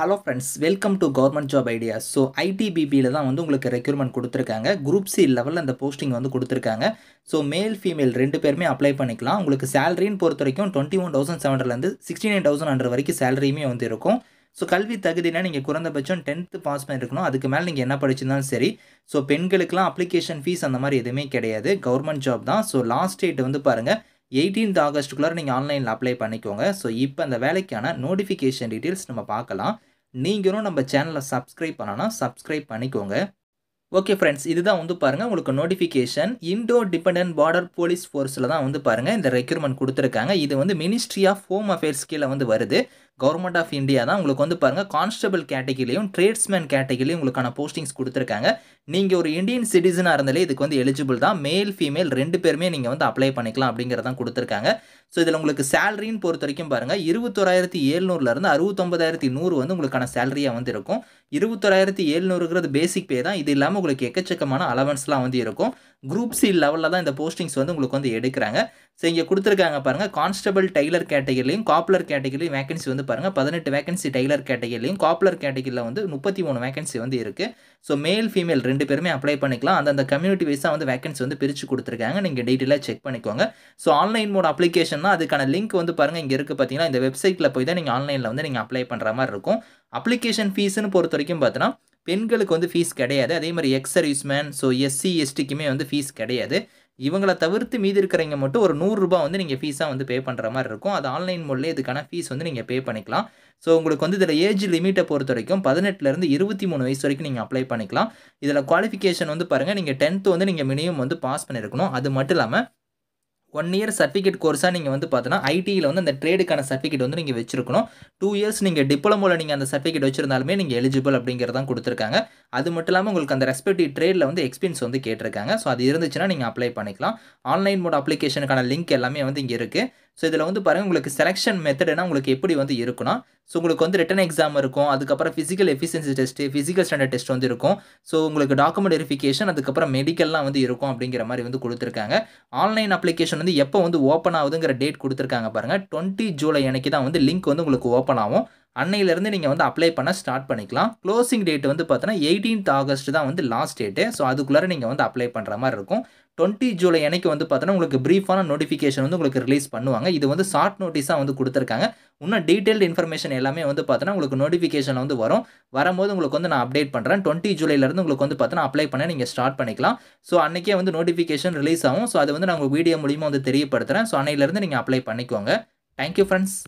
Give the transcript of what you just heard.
hello friends welcome to government job ideas so ஐடிபிபியில் தான் வந்து உங்களுக்கு ரெக்யூர்மெண்ட் கொடுத்துருக்காங்க குரூப் சி லெவலில் அந்த போஸ்டிங் வந்து கொடுத்துருக்காங்க ஸோ மேல் ஃபீமேல் ரெண்டு பேருமே அப்ளை பண்ணிக்கலாம் உங்களுக்கு சேலரின்னு பொறுத்த வரைக்கும் டுவெண்ட்டி ஒன் தௌசண்ட் செவன் ஹண்ட்ரட்லேருந்து சிக்ஸ்டி நைன் தௌசண்ட் ஹண்ட்ரட் வரைக்கும் சேலரியுமே வந்து இருக்கும் ஸோ கல்வி தகுதினா நீங்கள் குறைந்தபட்சம் டென்த்து பாஸ் பண்ணியிருக்கணும் அதுக்கு மேலே நீங்கள் என்ன படிச்சிருந்தாலும் சரி ஸோ பெண்களுக்கெலாம் அப்ளிகேஷன் ஃபீஸ் அந்த மாதிரி எதுவுமே கிடையாது கவர்மெண்ட் ஜாப் தான் ஸோ லாஸ்ட் டேட் வந்து பாருங்கள் எயிட்டீன்த் ஆகஸ்ட்டுக்குள்ளே நீங்கள் ஆன்லைனில் அப்ளை பண்ணிக்கோங்க ஸோ இப்போ அந்த வேலைக்கான நோட்டிஃபிகேஷன் டீட்டெயில்ஸ் நம்ம பார்க்கலாம் நீங்களும் நம்ம சேனலை சப்ஸ்கிரைப் பண்ணோன்னா சப்ஸ்கிரைப் பண்ணிக்கோங்க ஓகே ஃப்ரெண்ட்ஸ் இதுதான் வந்து பாருங்கள் உங்களுக்கு notification Indo Tibetan border police ஃபோர்ஸில் தான் வந்து பாருங்கள் இந்த ரெக்யூர்மெண்ட் கொடுத்துருக்காங்க இது வந்து மினிஸ்ட்ரி ஆஃப் ஹோம் அஃபேர்ஸ் கீழே வந்து வருது கவர்மெண்ட் ஆஃப் இந்தியா தான் உங்களுக்கு வந்து பாருங்கள் கான்ஸ்டபிள் கேட்டகிரிலையும் ட்ரேட்ஸ்மேன் கேட்டகிரிலையும் உங்களுக்கான போஸ்டிங்ஸ் கொடுத்துருக்காங்க நீங்கள் ஒரு இந்தியன் சிட்டிசனாக இருந்தாலே இதுக்கு வந்து எலிஜிபிள் தான் மேல் ஃபீமேல் ரெண்டு பேருமே நீங்கள் வந்து அப்ளை பண்ணிக்கலாம் அப்படிங்கிறதான் கொடுத்துருக்காங்க ஸோ இதில் உங்களுக்கு சேலரின்னு பொறுத்த வரைக்கும் பாருங்கள் இருபத்தொராயிரத்தி ஏழ்நூறுலேருந்து அறுபத்தொம்பதாயிரத்தி நூறு வந்து உங்களுக்கான சேலரியாக வந்து இருக்கும் இருபத்தொராயிரத்தி ஏழ்நூறுங்கிறது பேசிக் பே தான் இது இல்லாமல் உங்களுக்கு எக்கச்சக்கமான அலவன்ஸ்லாம் வந்து இருக்கும் குரூப் சி லெவலில் தான் இந்த போஸ்டிங்ஸ் வந்து உங்களுக்கு வந்து எடுக்கிறாங்க ஸோ இங்கே கொடுத்துருக்காங்க பாருங்கள் கான்ஸ்டபிள் டைலர் கேட்டகிரிலையும் காப்புலர் கேட்டகிரிலையும் வேகன்சி வந்து பாருங்கள் பதினெட்டு வேகன்சி டெய்லர் கேட்டகிரிலையும் காப்புலர் கேட்டகிரியில் வந்து முப்பத்தி மூணு வேகன்சி வந்து இருக்குது ஸோ மேல் ஃபீமேல் ரெண்டு பேருமே அப்ளை பண்ணிக்கலாம் அந்தந்த கம்யூனிட்டி வைஸாக வந்து வேகன்சி வந்து பிரித்து கொடுத்துருக்காங்க நீங்கள் டீட்டெயிலாக செக் பண்ணிக்கோங்க ஸோ ஆன்லைன் மோட் அப்ளிகேஷன்னா அதுக்கான லிங்க் வந்து பாருங்கள் இங்கே இருக்குது பார்த்தீங்கன்னா இந்த வெப்சைட்டில் போய் தான் நீங்கள் ஆன்லைனில் வந்து நீங்கள் அப்ளை பண்ணுற மாதிரி இருக்கும் அப்ளிகேஷன் ஃபீஸ்னு பொறுத்த வரைக்கும் பார்த்தோன்னா பெண்களுக்கு வந்து ஃபீஸ் கிடையாது அதே மாதிரி எக்ஸ் மேன் ஸோ எஸ்சி எஸ்டிக்குமே வந்து ஃபீஸ் கிடையாது இவங்களை தவிர்த்து மீதி இருக்கிறவங்க மட்டும் ஒரு நூறுரூபா வந்து நீங்கள் ஃபீஸாக வந்து பே பண்ணுற மாதிரி இருக்கும் அது ஆன்லைன் மூலிலே இதுக்கான ஃபீஸ் வந்து நீங்கள் பே பண்ணிக்கலாம் ஸோ உங்களுக்கு வந்து இதில் ஏஜ் லிமிட்டை பொறுத்த வரைக்கும் பதினெட்டுலேருந்து இருபத்தி மூணு வயசு வரைக்கும் நீங்கள் அப்ளை பண்ணிக்கலாம் இதில் குவாலிஃபிகேஷன் வந்து பாருங்கள் நீங்கள் டென்த்து வந்து நீங்கள் மினிமம் வந்து பாஸ் பண்ணியிருக்கணும் அது மட்டும் இல்லாமல் ஒன் இயர் சர்டிஃபிகேட் கோர்ஸாக நீங்கள் வந்து பார்த்தீங்கன்னா ஐடியில் வந்து அந்த ட்ரேடுக்கான சர்டிஃபிகேட் வந்து நீங்கள் வச்சிருக்கணும் டூ இயர்ஸ் நீங்கள் டிப்ளமோவில் நீங்கள் அந்த சர்டிஃபிகேட் வச்சிருந்தாலுமே நீங்கள் எலிஜிபிள் அப்படிங்கிறதான் கொடுத்துருக்காங்க அது மட்டும் இல்லாமல் உங்களுக்கு அந்த ரெஸ்பெக்டிவ் ட்ரேடில் வந்து எக்ஸ்பீரியன்ஸ் வந்து கேட்டிருக்காங்க ஸோ அது இருந்துச்சுன்னா நீங்கள் அப்ளை பண்ணிக்கலாம் ஆன்லைன் மோட் அப்ளிகேஷனுக்கான லிங்க் எல்லாமே வந்து இங்கே இருக்குது ஸோ இதில் வந்து பாருங்கள் உங்களுக்கு செலெக்ஷன் மெத்தடுனா உங்களுக்கு எப்படி வந்து இருக்குன்னா ஸோ உங்களுக்கு வந்து ரிட்டன் எக்ஸாம் இருக்கும் அதுக்கப்புறம் physical efficiency test physical standard test வந்து இருக்கும் ஸோ உங்களுக்கு டாக்குமெண்ட் வெரிஃபிகேஷன் அதுக்கப்புறம் மெடிக்கல்லாம் வந்து இருக்கும் அப்படிங்கிற மாதிரி வந்து கொடுத்துருக்காங்க ஆன்லைன் அப்ளிகேஷன் வந்து எப்போ வந்து ஓப்பன் ஆகுதுங்கிற டேட் கொடுத்துருக்காங்க பாருங்கள் டுவெண்ட்டி ஜூலை அன்னைக்கு தான் வந்து லிங்க் வந்து உங்களுக்கு ஓப்பன் ஆகும் அன்னையிலேருந்து நீங்கள் வந்து அப்ளை பண்ண ஸ்டார்ட் பண்ணிக்கலாம் க்ளோசிங் டேட் வந்து பார்த்தோன்னா எயிட்டீன்த் ஆகஸ்ட் தான் வந்து லாஸ்ட் டேட்டு ஸோ அதுக்குள்ளார நீங்கள் வந்து அப்ளை பண்ணுற மாதிரி இருக்கும் டுவெண்ட்டி ஜூலை அன்னைக்கு வந்து பார்த்தோன்னா உங்களுக்கு ப்ரீஃபான நோட்டிஃபிகேஷன் வந்து உங்களுக்கு ரிலீஸ் பண்ணுவாங்க இது வந்து ஷார்ட் நோட்டீஸாக வந்து கொடுத்துருக்காங்க இன்னும் டீட்டெயில் இன்ஃபர்மேஷன் எல்லாமே வந்து பார்த்தோன்னா உங்களுக்கு நோட்டிஃபிகேஷன் வந்து வரும் வரும்போது உங்களுக்கு வந்து நான் அப்டேட் பண்ணுறேன் டுவெண்ட்டி ஜூலைலேருந்து உங்களுக்கு வந்து பார்த்தோன்னா அப்ளை பண்ண நீங்கள் ஸ்டார்ட் பண்ணிக்கலாம் ஸோ அன்றைக்கே வந்து நோட்டிஃபிகேஷன் ரிலீஸ் ஆகும் ஸோ அதை வந்து நான் உங்கள் வீடியோ மூலியமாக வந்து தெரியப்படுத்துகிறேன் ஸோ அன்னையிலேருந்து நீங்கள் அப்ளை பண்ணிக்கோங்க தேங்க்யூ ஃப்ரெண்ட்ஸ்